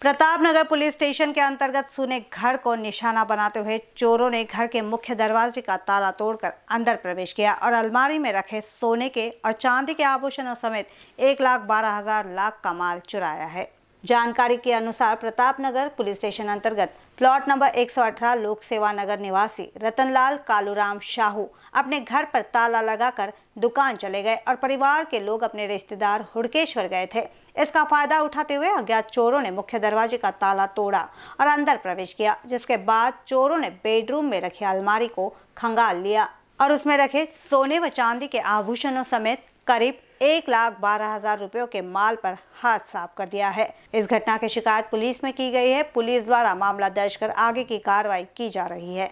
Pratapnagar police station के अंतर्गत सुने घर को निशाना बनाते हुए चोरों ने घर के मुख्य दरवाजे का ताला तोड़कर अंदर प्रवेश किया और अलमारी में रखे सोने के और चांदी के आभूषणों समेत एक लाख बारह हजार लाख का माल चुराया है जानकारी के अनुसार प्रताप नगर पुलिस स्टेशन अंतर्गत प्लॉट नंबर 118 लोक सेवा नगर निवासी रतनलाल कालूराम शाहू अपने घर पर ताला लगाकर दुकान चले गए और परिवार के लोग अपने रिश्तेदार हुड़केश्वर गए थे इसका फायदा उठाते हुए अज्ञात चोरों ने मुख्य दरवाजे का ताला तोड़ा और अंदर प्रवेश किया जिसके बाद चोरों ने बेडरूम में रखी अलमारी को खंगाल लिया और उसमें रखे सोने व चांदी के आभूषणों समेत करीब एक लाख बारह हजार रुपयों के माल पर हाथ साफ कर दिया है इस घटना की शिकायत पुलिस में की गई है पुलिस द्वारा मामला दर्ज कर आगे की कार्रवाई की जा रही है